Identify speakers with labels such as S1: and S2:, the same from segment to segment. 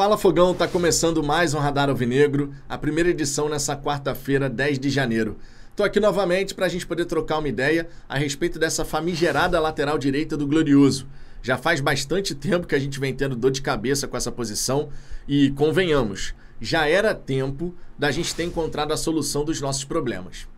S1: Fala Fogão, tá começando mais um Radar Alvinegro, a primeira edição nessa quarta-feira, 10 de janeiro. Tô aqui novamente para a gente poder trocar uma ideia a respeito dessa famigerada lateral direita do Glorioso. Já faz bastante tempo que a gente vem tendo dor de cabeça com essa posição e, convenhamos, já era tempo da gente ter encontrado a solução dos nossos problemas.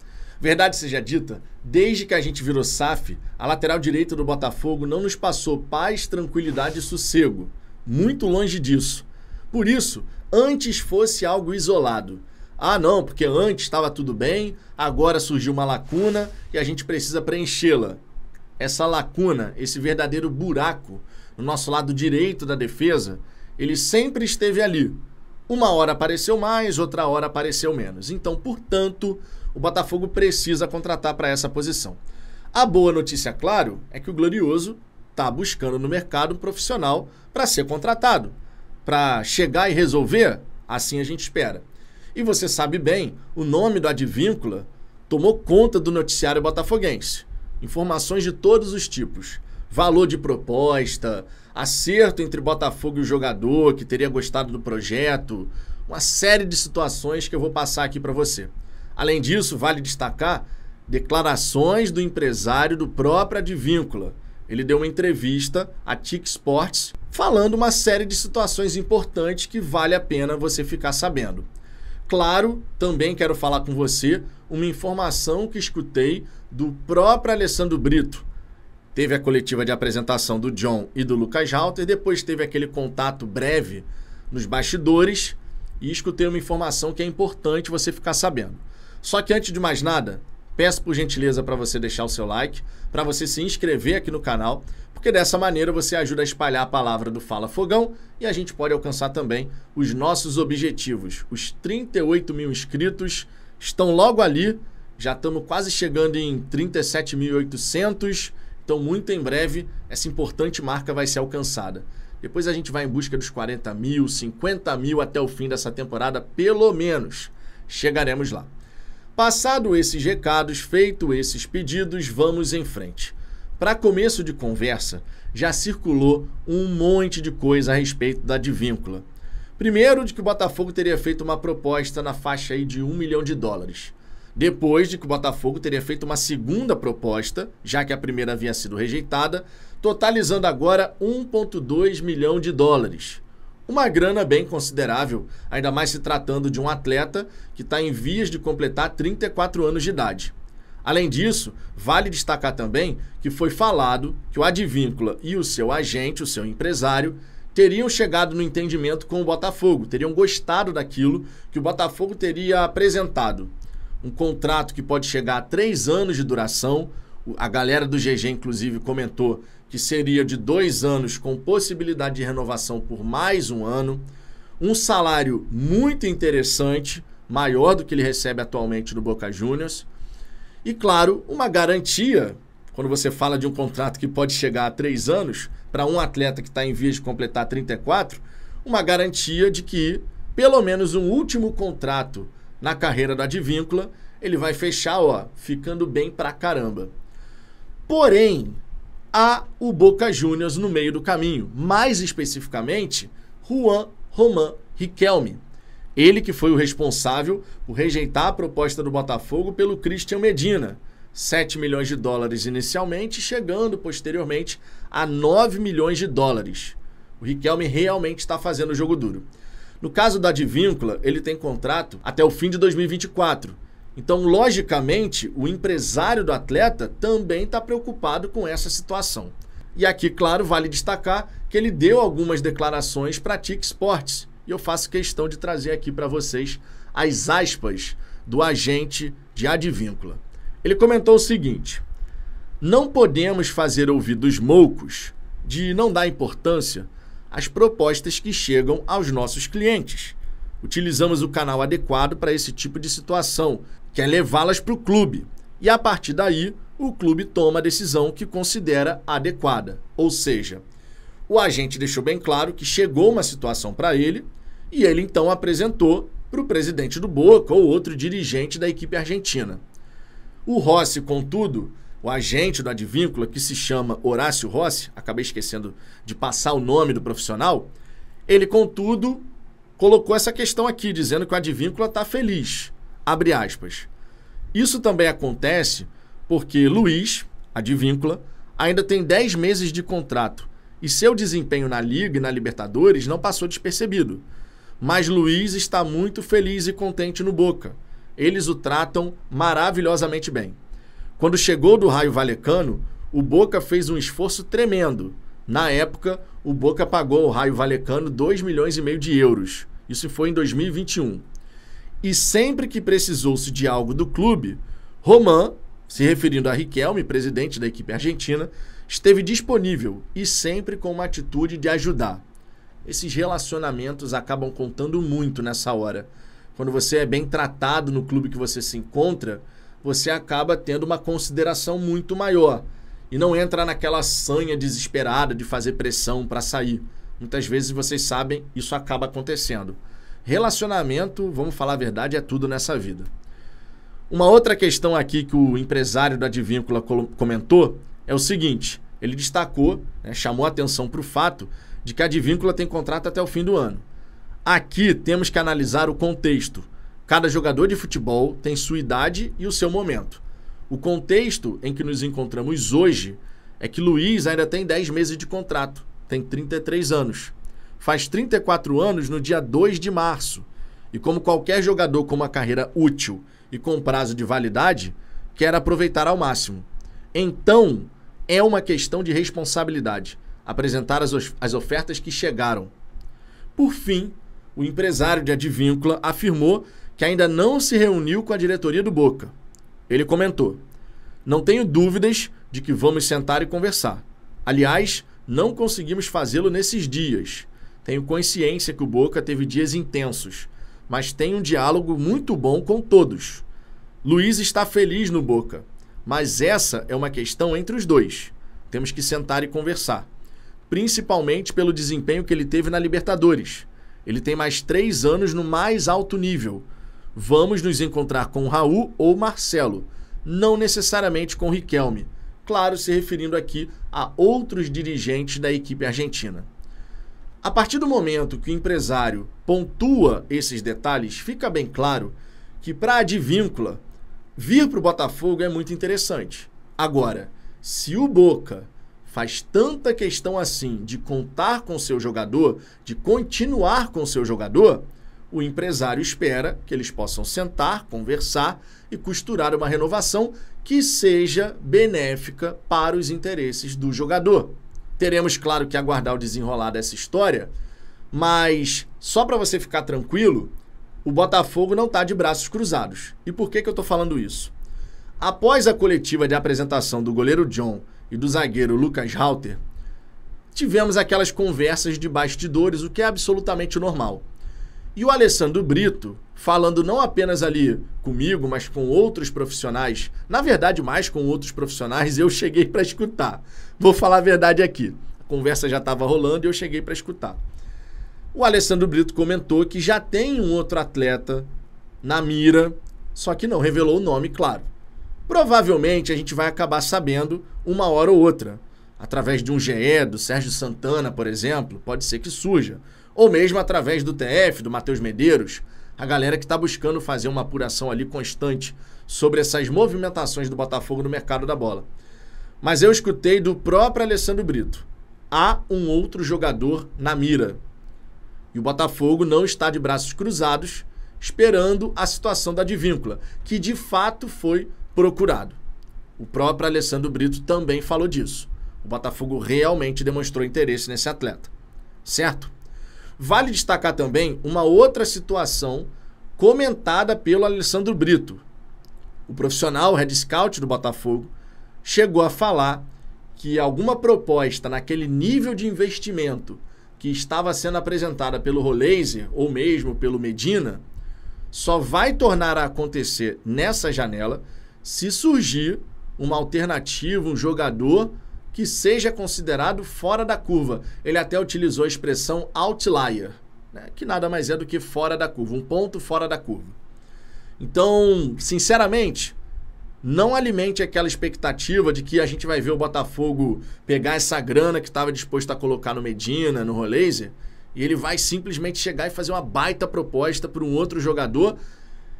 S1: Verdade seja dita, desde que a gente virou SAF, a lateral direita do Botafogo não nos passou paz, tranquilidade e sossego. Muito longe disso. Por isso, antes fosse algo isolado. Ah, não, porque antes estava tudo bem, agora surgiu uma lacuna e a gente precisa preenchê-la. Essa lacuna, esse verdadeiro buraco no nosso lado direito da defesa, ele sempre esteve ali. Uma hora apareceu mais, outra hora apareceu menos. Então, portanto, o Botafogo precisa contratar para essa posição. A boa notícia, claro, é que o Glorioso está buscando no mercado um profissional para ser contratado para chegar e resolver? Assim a gente espera. E você sabe bem, o nome do advíncula tomou conta do noticiário botafoguense. Informações de todos os tipos. Valor de proposta, acerto entre Botafogo e o jogador que teria gostado do projeto, uma série de situações que eu vou passar aqui para você. Além disso, vale destacar declarações do empresário do próprio Advíncula. Ele deu uma entrevista à TIC Sports falando uma série de situações importantes que vale a pena você ficar sabendo. Claro, também quero falar com você uma informação que escutei do próprio Alessandro Brito. Teve a coletiva de apresentação do John e do Lucas Halter, depois teve aquele contato breve nos bastidores e escutei uma informação que é importante você ficar sabendo. Só que antes de mais nada, Peço por gentileza para você deixar o seu like, para você se inscrever aqui no canal, porque dessa maneira você ajuda a espalhar a palavra do Fala Fogão e a gente pode alcançar também os nossos objetivos. Os 38 mil inscritos estão logo ali, já estamos quase chegando em 37.800, então muito em breve essa importante marca vai ser alcançada. Depois a gente vai em busca dos 40 mil, 50 mil até o fim dessa temporada, pelo menos. Chegaremos lá. Passado esses recados, feito esses pedidos, vamos em frente. Para começo de conversa, já circulou um monte de coisa a respeito da divíncula. Primeiro, de que o Botafogo teria feito uma proposta na faixa aí de um milhão de dólares. Depois de que o Botafogo teria feito uma segunda proposta, já que a primeira havia sido rejeitada, totalizando agora 1,2 milhão de dólares uma grana bem considerável, ainda mais se tratando de um atleta que está em vias de completar 34 anos de idade. Além disso, vale destacar também que foi falado que o Advíncula e o seu agente, o seu empresário, teriam chegado no entendimento com o Botafogo, teriam gostado daquilo que o Botafogo teria apresentado. Um contrato que pode chegar a três anos de duração, a galera do GG, inclusive, comentou que seria de dois anos com possibilidade de renovação por mais um ano. Um salário muito interessante, maior do que ele recebe atualmente no Boca Juniors. E, claro, uma garantia, quando você fala de um contrato que pode chegar a três anos, para um atleta que está em vias de completar 34, uma garantia de que pelo menos um último contrato na carreira da Advíncula ele vai fechar, ó, ficando bem pra caramba. Porém, há o Boca Juniors no meio do caminho, mais especificamente Juan Román Riquelme. Ele que foi o responsável por rejeitar a proposta do Botafogo pelo Christian Medina. 7 milhões de dólares inicialmente, chegando posteriormente a 9 milhões de dólares. O Riquelme realmente está fazendo o jogo duro. No caso da Advíncula, ele tem contrato até o fim de 2024. Então, logicamente, o empresário do atleta também está preocupado com essa situação. E aqui, claro, vale destacar que ele deu algumas declarações para a TIC Sports. E eu faço questão de trazer aqui para vocês as aspas do agente de Advíncula. Ele comentou o seguinte: Não podemos fazer ouvidos moucos de não dar importância às propostas que chegam aos nossos clientes. Utilizamos o canal adequado para esse tipo de situação quer levá-las para o clube. E a partir daí, o clube toma a decisão que considera adequada. Ou seja, o agente deixou bem claro que chegou uma situação para ele e ele então apresentou para o presidente do Boca ou outro dirigente da equipe argentina. O Rossi, contudo, o agente do Advíncula, que se chama Horácio Rossi, acabei esquecendo de passar o nome do profissional, ele, contudo, colocou essa questão aqui, dizendo que o Advíncula está feliz. Abre aspas. Isso também acontece porque Luiz, a divíncula, ainda tem 10 meses de contrato e seu desempenho na Liga e na Libertadores não passou despercebido. Mas Luiz está muito feliz e contente no Boca. Eles o tratam maravilhosamente bem. Quando chegou do Raio Valecano, o Boca fez um esforço tremendo. Na época, o Boca pagou ao Raio Valecano 2 milhões e meio de euros. Isso foi em 2021. E sempre que precisou-se de algo do clube, Roman, se referindo a Riquelme, presidente da equipe argentina, esteve disponível e sempre com uma atitude de ajudar. Esses relacionamentos acabam contando muito nessa hora. Quando você é bem tratado no clube que você se encontra, você acaba tendo uma consideração muito maior e não entra naquela sanha desesperada de fazer pressão para sair. Muitas vezes vocês sabem, isso acaba acontecendo. Relacionamento, vamos falar a verdade, é tudo nessa vida. Uma outra questão aqui que o empresário da Advíncula comentou é o seguinte: ele destacou, né, chamou atenção para o fato de que a Advíncula tem contrato até o fim do ano. Aqui temos que analisar o contexto. Cada jogador de futebol tem sua idade e o seu momento. O contexto em que nos encontramos hoje é que Luiz ainda tem 10 meses de contrato, tem 33 anos faz 34 anos no dia 2 de março. E como qualquer jogador com uma carreira útil e com prazo de validade, quer aproveitar ao máximo. Então, é uma questão de responsabilidade apresentar as, as ofertas que chegaram. Por fim, o empresário de Advíncula afirmou que ainda não se reuniu com a diretoria do Boca. Ele comentou: Não tenho dúvidas de que vamos sentar e conversar. Aliás, não conseguimos fazê-lo nesses dias. Tenho consciência que o Boca teve dias intensos, mas tem um diálogo muito bom com todos. Luiz está feliz no Boca, mas essa é uma questão entre os dois. Temos que sentar e conversar. Principalmente pelo desempenho que ele teve na Libertadores. Ele tem mais três anos no mais alto nível. Vamos nos encontrar com Raul ou Marcelo, não necessariamente com Riquelme. Claro, se referindo aqui a outros dirigentes da equipe argentina. A partir do momento que o empresário pontua esses detalhes, fica bem claro que para a Divíncula vir para o Botafogo é muito interessante. Agora, se o Boca faz tanta questão assim de contar com seu jogador, de continuar com seu jogador, o empresário espera que eles possam sentar, conversar e costurar uma renovação que seja benéfica para os interesses do jogador. Teremos, claro, que aguardar o desenrolar dessa história, mas só para você ficar tranquilo, o Botafogo não está de braços cruzados. E por que, que eu estou falando isso? Após a coletiva de apresentação do goleiro John e do zagueiro Lucas Halter, tivemos aquelas conversas de bastidores, o que é absolutamente normal. E o Alessandro Brito, falando não apenas ali comigo, mas com outros profissionais, na verdade, mais com outros profissionais, eu cheguei para escutar. Vou falar a verdade aqui. A conversa já estava rolando e eu cheguei para escutar. O Alessandro Brito comentou que já tem um outro atleta na mira, só que não revelou o nome, claro. Provavelmente a gente vai acabar sabendo uma hora ou outra, através de um GE, do Sérgio Santana, por exemplo, pode ser que surja, ou mesmo através do TF, do Matheus Medeiros a galera que está buscando fazer uma apuração ali constante sobre essas movimentações do Botafogo no mercado da bola. Mas eu escutei do próprio Alessandro Brito. Há um outro jogador na mira. E o Botafogo não está de braços cruzados, esperando a situação da Divíncula, que de fato foi procurado. O próprio Alessandro Brito também falou disso. O Botafogo realmente demonstrou interesse nesse atleta. Certo? Vale destacar também uma outra situação comentada pelo Alessandro Brito. O profissional head scout do Botafogo chegou a falar que alguma proposta naquele nível de investimento que estava sendo apresentada pelo Roleiser ou mesmo pelo Medina só vai tornar a acontecer nessa janela se surgir uma alternativa, um jogador que seja considerado fora da curva. Ele até utilizou a expressão outlier, né, que nada mais é do que fora da curva, um ponto fora da curva. Então, sinceramente, não alimente aquela expectativa de que a gente vai ver o Botafogo pegar essa grana que estava disposto a colocar no Medina, no Rolaser, e ele vai simplesmente chegar e fazer uma baita proposta para um outro jogador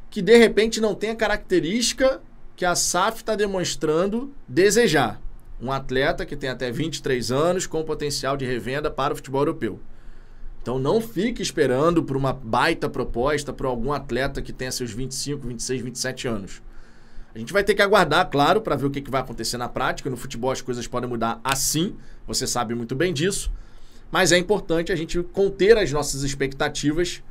S1: que de repente não tem a característica que a SAF está demonstrando desejar um atleta que tem até 23 anos com potencial de revenda para o futebol europeu. Então não fique esperando por uma baita proposta para algum atleta que tenha seus 25, 26, 27 anos. A gente vai ter que aguardar, claro, para ver o que, que, vai acontecer na prática. No futebol as coisas podem mudar assim, você sabe muito bem disso. Mas é importante a gente conter as nossas expectativas,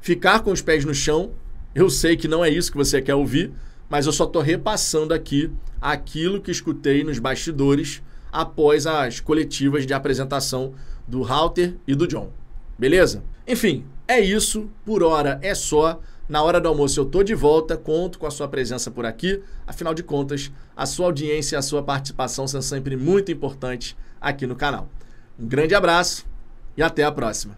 S1: ficar com os pés no chão. Eu sei que não é isso que você quer ouvir, mas eu só estou repassando aqui aquilo que escutei nos bastidores após as coletivas de apresentação do Halter e do John. Beleza? Enfim, é isso. Por hora é só. Na hora do almoço eu tô de volta, conto com a sua presença por aqui. Afinal de contas, a sua audiência e a sua participação são sempre muito importantes aqui no canal. Um grande abraço e até a próxima.